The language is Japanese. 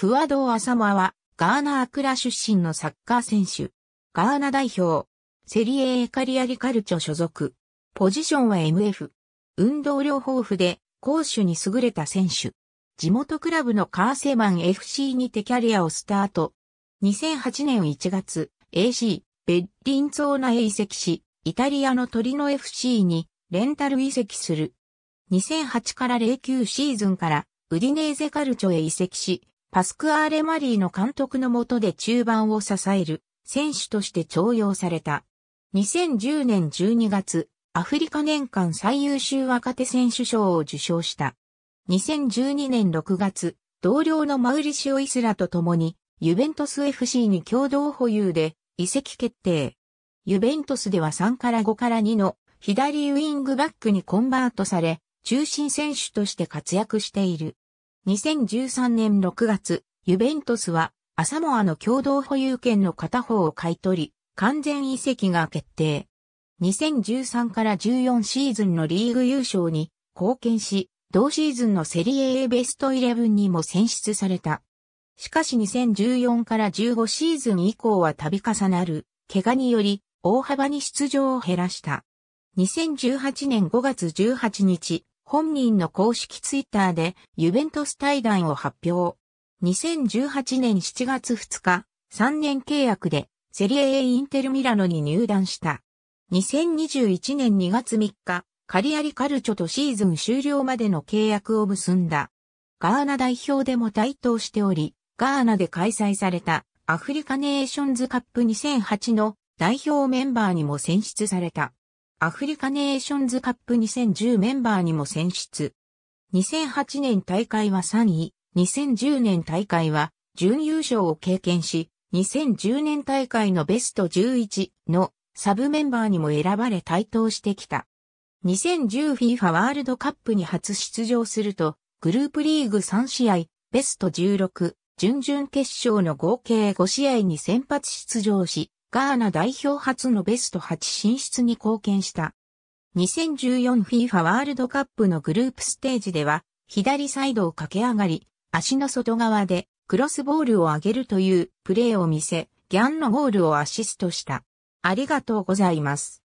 クワドー・アサモアは、ガーナ・アクラ出身のサッカー選手。ガーナ代表。セリエ・エカリアリカルチョ所属。ポジションは MF。運動量豊富で、攻守に優れた選手。地元クラブのカーセマン FC にてキャリアをスタート。2008年1月、AC、ベッリンツォーナへ移籍し、イタリアのトリノ FC にレンタル移籍する。2008から09シーズンからウディネーゼカルチョへ移籍し、パスクアーレ・マリーの監督の下で中盤を支える選手として徴用された。2010年12月、アフリカ年間最優秀若手選手賞を受賞した。2012年6月、同僚のマウリシオ・イスラと共に、ユベントス FC に共同保有で移籍決定。ユベントスでは3から5から2の左ウィングバックにコンバートされ、中心選手として活躍している。2013年6月、ユベントスはアサモアの共同保有権の片方を買い取り、完全移籍が決定。2013から14シーズンのリーグ優勝に貢献し、同シーズンのセリエ A ベストイレブンにも選出された。しかし2014から15シーズン以降は度重なる、怪我により大幅に出場を減らした。2018年5月18日、本人の公式ツイッターでユベントス対談を発表。2018年7月2日、3年契約でセリエ A インテルミラノに入団した。2021年2月3日、カリアリカルチョとシーズン終了までの契約を結んだ。ガーナ代表でも台頭しており、ガーナで開催されたアフリカネーションズカップ2008の代表メンバーにも選出された。アフリカネーションズカップ2010メンバーにも選出。2008年大会は3位、2010年大会は準優勝を経験し、2010年大会のベスト11のサブメンバーにも選ばれ台頭してきた。2010FIFA ワールドカップに初出場すると、グループリーグ3試合、ベスト16、準々決勝の合計5試合に先発出場し、ガーナ代表初のベスト8進出に貢献した。2014FIFA ワールドカップのグループステージでは、左サイドを駆け上がり、足の外側でクロスボールを上げるというプレーを見せ、ギャンのゴールをアシストした。ありがとうございます。